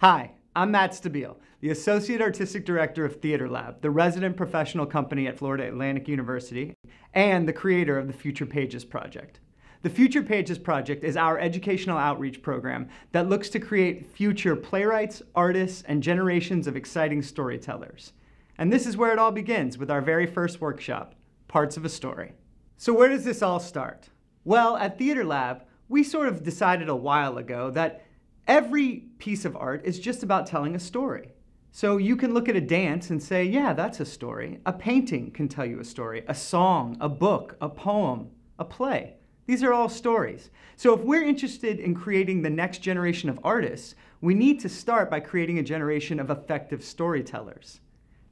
Hi, I'm Matt Stabile, the Associate Artistic Director of Theater Lab, the resident professional company at Florida Atlantic University, and the creator of the Future Pages Project. The Future Pages Project is our educational outreach program that looks to create future playwrights, artists, and generations of exciting storytellers. And this is where it all begins with our very first workshop, Parts of a Story. So where does this all start? Well, at Theater Lab, we sort of decided a while ago that Every piece of art is just about telling a story. So you can look at a dance and say, yeah, that's a story. A painting can tell you a story, a song, a book, a poem, a play. These are all stories. So if we're interested in creating the next generation of artists, we need to start by creating a generation of effective storytellers.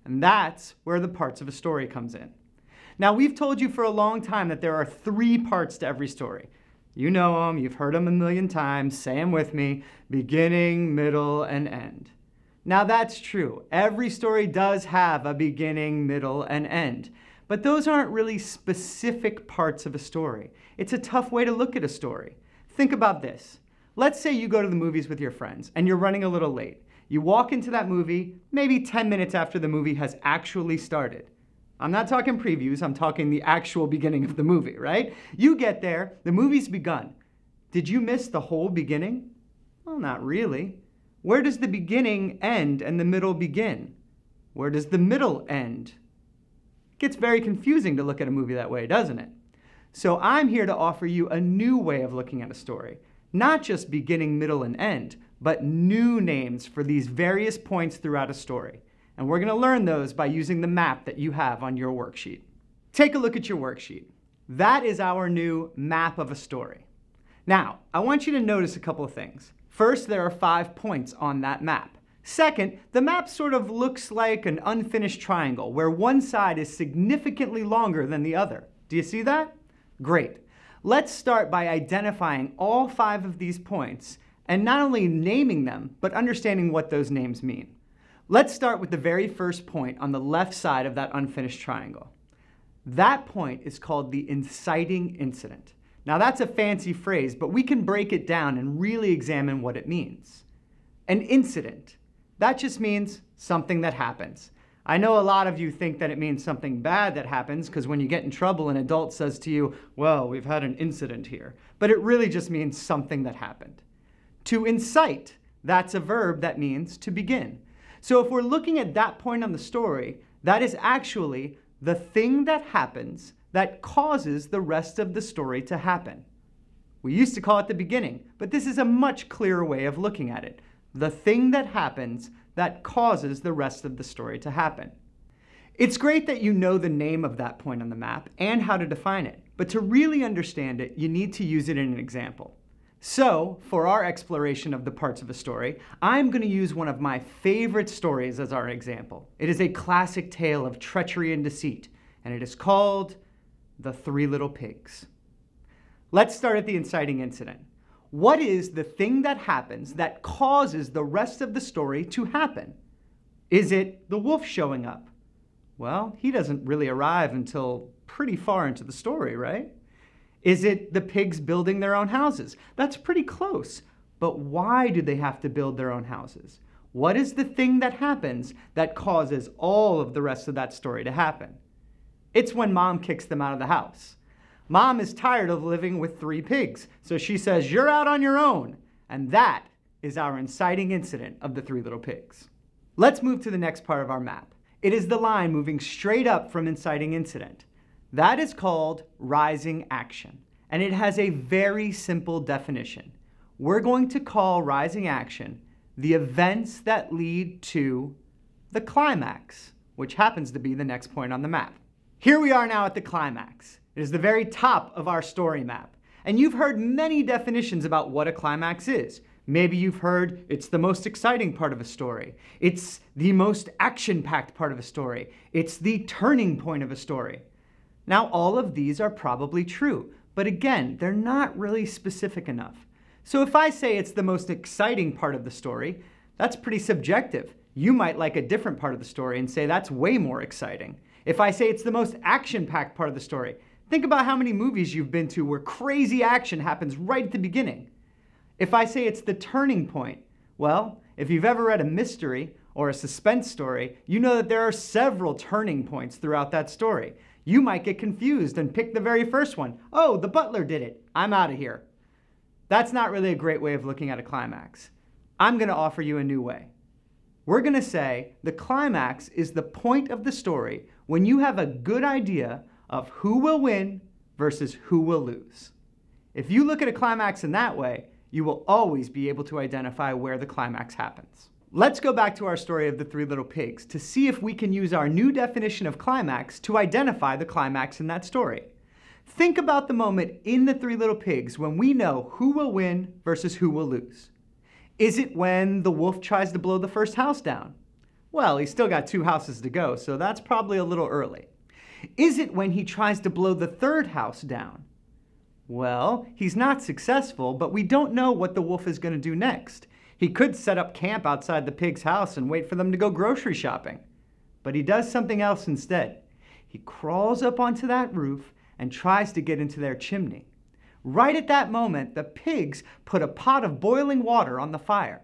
And that's where the parts of a story comes in. Now, we've told you for a long time that there are three parts to every story. You know them, you've heard them a million times, say them with me beginning, middle, and end. Now that's true. Every story does have a beginning, middle, and end. But those aren't really specific parts of a story. It's a tough way to look at a story. Think about this. Let's say you go to the movies with your friends and you're running a little late. You walk into that movie maybe 10 minutes after the movie has actually started. I'm not talking previews, I'm talking the actual beginning of the movie, right? You get there, the movie's begun. Did you miss the whole beginning? Well, not really. Where does the beginning end and the middle begin? Where does the middle end? It gets very confusing to look at a movie that way, doesn't it? So I'm here to offer you a new way of looking at a story. Not just beginning, middle, and end, but new names for these various points throughout a story. And we're gonna learn those by using the map that you have on your worksheet. Take a look at your worksheet. That is our new map of a story. Now, I want you to notice a couple of things. First, there are five points on that map. Second, the map sort of looks like an unfinished triangle where one side is significantly longer than the other. Do you see that? Great. Let's start by identifying all five of these points and not only naming them, but understanding what those names mean. Let's start with the very first point on the left side of that unfinished triangle. That point is called the inciting incident. Now that's a fancy phrase, but we can break it down and really examine what it means. An incident, that just means something that happens. I know a lot of you think that it means something bad that happens because when you get in trouble, an adult says to you, well, we've had an incident here. But it really just means something that happened. To incite, that's a verb that means to begin. So if we're looking at that point on the story, that is actually the thing that happens that causes the rest of the story to happen. We used to call it the beginning, but this is a much clearer way of looking at it. The thing that happens that causes the rest of the story to happen. It's great that you know the name of that point on the map and how to define it, but to really understand it, you need to use it in an example. So, for our exploration of the parts of a story, I'm going to use one of my favorite stories as our example. It is a classic tale of treachery and deceit, and it is called The Three Little Pigs. Let's start at the inciting incident. What is the thing that happens that causes the rest of the story to happen? Is it the wolf showing up? Well, he doesn't really arrive until pretty far into the story, right? Is it the pigs building their own houses? That's pretty close. But why do they have to build their own houses? What is the thing that happens that causes all of the rest of that story to happen? It's when mom kicks them out of the house. Mom is tired of living with three pigs, so she says, You're out on your own. And that is our inciting incident of the three little pigs. Let's move to the next part of our map. It is the line moving straight up from inciting incident. That is called rising action, and it has a very simple definition. We're going to call rising action the events that lead to the climax, which happens to be the next point on the map. Here we are now at the climax. It is the very top of our story map. And you've heard many definitions about what a climax is. Maybe you've heard it's the most exciting part of a story. It's the most action-packed part of a story. It's the turning point of a story. Now all of these are probably true, but again, they're not really specific enough. So if I say it's the most exciting part of the story, that's pretty subjective. You might like a different part of the story and say that's way more exciting. If I say it's the most action-packed part of the story, think about how many movies you've been to where crazy action happens right at the beginning. If I say it's the turning point, well, if you've ever read a mystery or a suspense story, you know that there are several turning points throughout that story. You might get confused and pick the very first one. Oh, the butler did it. I'm out of here. That's not really a great way of looking at a climax. I'm going to offer you a new way. We're going to say the climax is the point of the story when you have a good idea of who will win versus who will lose. If you look at a climax in that way, you will always be able to identify where the climax happens. Let's go back to our story of the Three Little Pigs to see if we can use our new definition of climax to identify the climax in that story. Think about the moment in the Three Little Pigs when we know who will win versus who will lose. Is it when the wolf tries to blow the first house down? Well, he's still got two houses to go, so that's probably a little early. Is it when he tries to blow the third house down? Well, he's not successful, but we don't know what the wolf is going to do next. He could set up camp outside the pig's house and wait for them to go grocery shopping. But he does something else instead. He crawls up onto that roof and tries to get into their chimney. Right at that moment, the pigs put a pot of boiling water on the fire.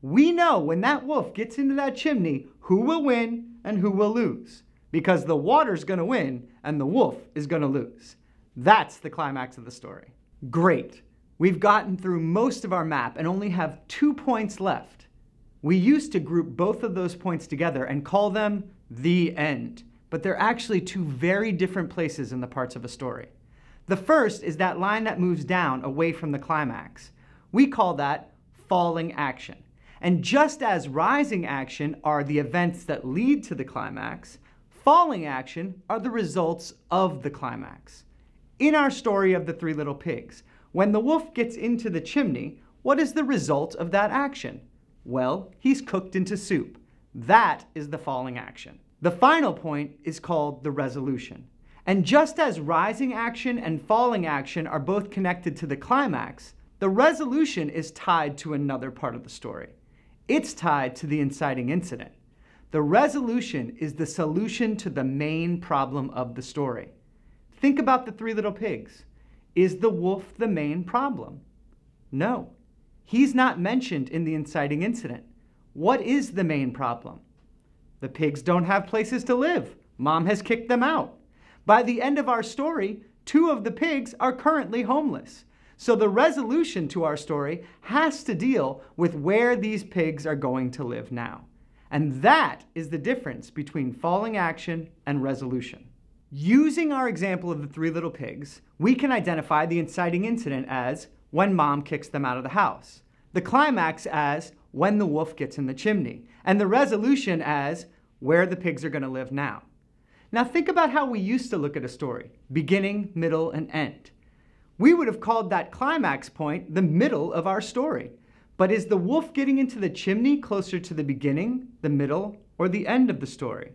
We know when that wolf gets into that chimney who will win and who will lose because the water's going to win and the wolf is going to lose. That's the climax of the story. Great. We've gotten through most of our map and only have two points left. We used to group both of those points together and call them the end, but they're actually two very different places in the parts of a story. The first is that line that moves down away from the climax. We call that falling action. And just as rising action are the events that lead to the climax, falling action are the results of the climax. In our story of the Three Little Pigs, when the wolf gets into the chimney, what is the result of that action? Well, he's cooked into soup. That is the falling action. The final point is called the resolution. And just as rising action and falling action are both connected to the climax, the resolution is tied to another part of the story. It's tied to the inciting incident. The resolution is the solution to the main problem of the story. Think about the three little pigs. Is the wolf the main problem? No. He's not mentioned in the inciting incident. What is the main problem? The pigs don't have places to live. Mom has kicked them out. By the end of our story, two of the pigs are currently homeless. So the resolution to our story has to deal with where these pigs are going to live now. And that is the difference between falling action and resolution. Using our example of the three little pigs, we can identify the inciting incident as when mom kicks them out of the house, the climax as when the wolf gets in the chimney, and the resolution as where the pigs are going to live now. Now think about how we used to look at a story, beginning, middle, and end. We would have called that climax point the middle of our story. But is the wolf getting into the chimney closer to the beginning, the middle, or the end of the story?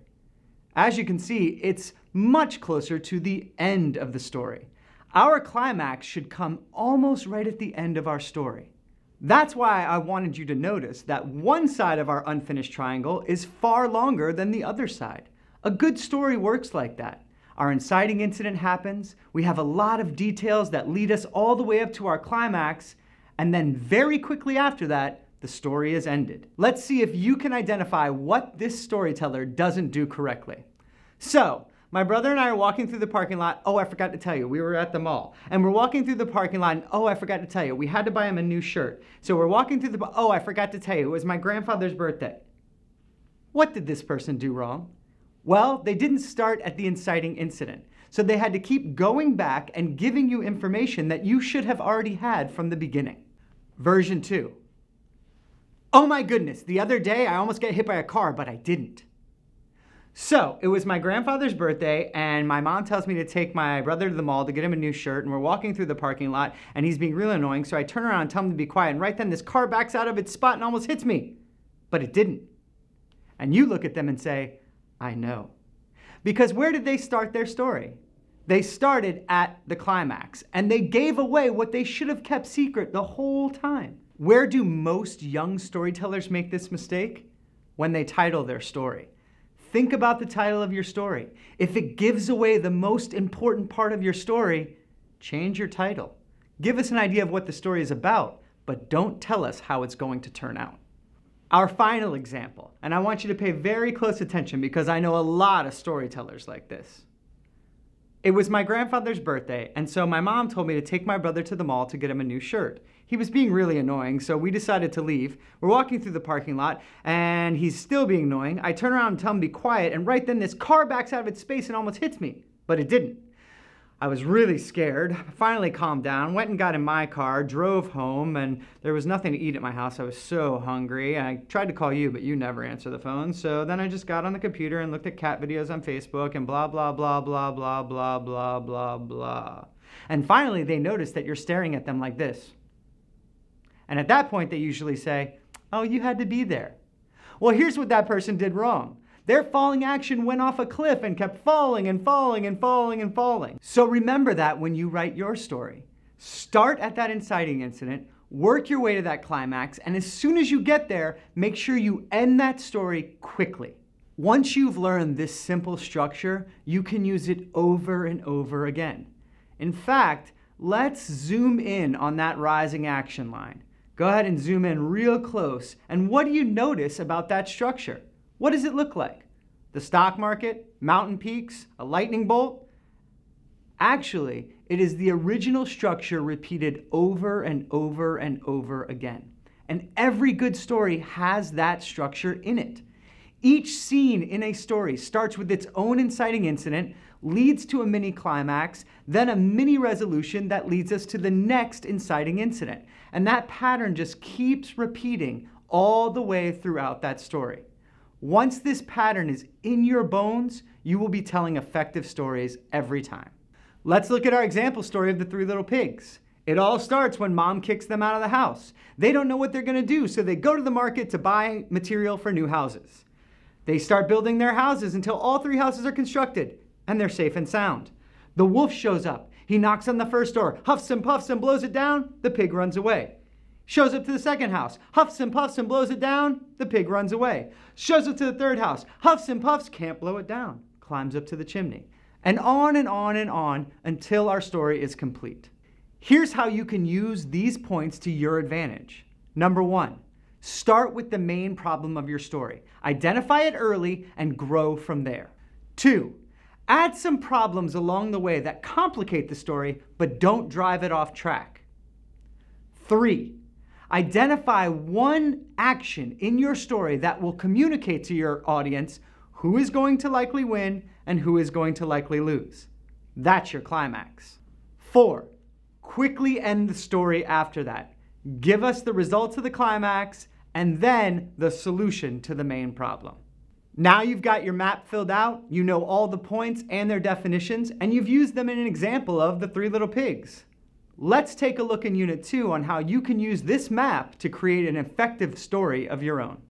As you can see, it's much closer to the end of the story. Our climax should come almost right at the end of our story. That's why I wanted you to notice that one side of our unfinished triangle is far longer than the other side. A good story works like that. Our inciting incident happens, we have a lot of details that lead us all the way up to our climax, and then very quickly after that, the story is ended. Let's see if you can identify what this storyteller doesn't do correctly. So, my brother and I are walking through the parking lot. Oh, I forgot to tell you, we were at the mall. And we're walking through the parking lot, and oh, I forgot to tell you, we had to buy him a new shirt. So we're walking through the, oh, I forgot to tell you, it was my grandfather's birthday. What did this person do wrong? Well, they didn't start at the inciting incident. So they had to keep going back and giving you information that you should have already had from the beginning. Version two, Oh my goodness, the other day I almost got hit by a car, but I didn't. So it was my grandfather's birthday, and my mom tells me to take my brother to the mall to get him a new shirt. And we're walking through the parking lot, and he's being real annoying. So I turn around and tell him to be quiet. And right then, this car backs out of its spot and almost hits me, but it didn't. And you look at them and say, I know. Because where did they start their story? They started at the climax, and they gave away what they should have kept secret the whole time. Where do most young storytellers make this mistake? When they title their story. Think about the title of your story. If it gives away the most important part of your story, change your title. Give us an idea of what the story is about, but don't tell us how it's going to turn out. Our final example, and I want you to pay very close attention because I know a lot of storytellers like this. It was my grandfather's birthday, and so my mom told me to take my brother to the mall to get him a new shirt. He was being really annoying, so we decided to leave. We're walking through the parking lot, and he's still being annoying. I turn around and tell him to be quiet, and right then this car backs out of its space and almost hits me, but it didn't. I was really scared. I finally calmed down, went and got in my car, drove home, and there was nothing to eat at my house. I was so hungry. I tried to call you, but you never answer the phone. So then I just got on the computer and looked at cat videos on Facebook and blah, blah, blah, blah, blah, blah, blah, blah, blah. And finally, they notice that you're staring at them like this. And at that point, they usually say, Oh, you had to be there. Well, here's what that person did wrong their falling action went off a cliff and kept falling and falling and falling and falling. So remember that when you write your story. Start at that inciting incident, work your way to that climax, and as soon as you get there, make sure you end that story quickly. Once you've learned this simple structure, you can use it over and over again. In fact, let's zoom in on that rising action line. Go ahead and zoom in real close, and what do you notice about that structure? What does it look like? The stock market, mountain peaks, a lightning bolt? Actually, it is the original structure repeated over and over and over again. And every good story has that structure in it. Each scene in a story starts with its own inciting incident, leads to a mini climax, then a mini resolution that leads us to the next inciting incident. And that pattern just keeps repeating all the way throughout that story. Once this pattern is in your bones, you will be telling effective stories every time. Let's look at our example story of the three little pigs. It all starts when mom kicks them out of the house. They don't know what they're gonna do, so they go to the market to buy material for new houses. They start building their houses until all three houses are constructed and they're safe and sound. The wolf shows up. He knocks on the first door, huffs and puffs and blows it down. The pig runs away. Shows up to the second house, huffs and puffs and blows it down. The pig runs away. Shows up to the third house, huffs and puffs, can't blow it down. Climbs up to the chimney. And on and on and on until our story is complete. Here's how you can use these points to your advantage. Number one, start with the main problem of your story. Identify it early and grow from there. Two, add some problems along the way that complicate the story but don't drive it off track. Three, Identify one action in your story that will communicate to your audience who is going to likely win and who is going to likely lose. That's your climax. Four, quickly end the story after that. Give us the results of the climax and then the solution to the main problem. Now you've got your map filled out, you know all the points and their definitions, and you've used them in an example of the three little pigs. Let's take a look in Unit 2 on how you can use this map to create an effective story of your own.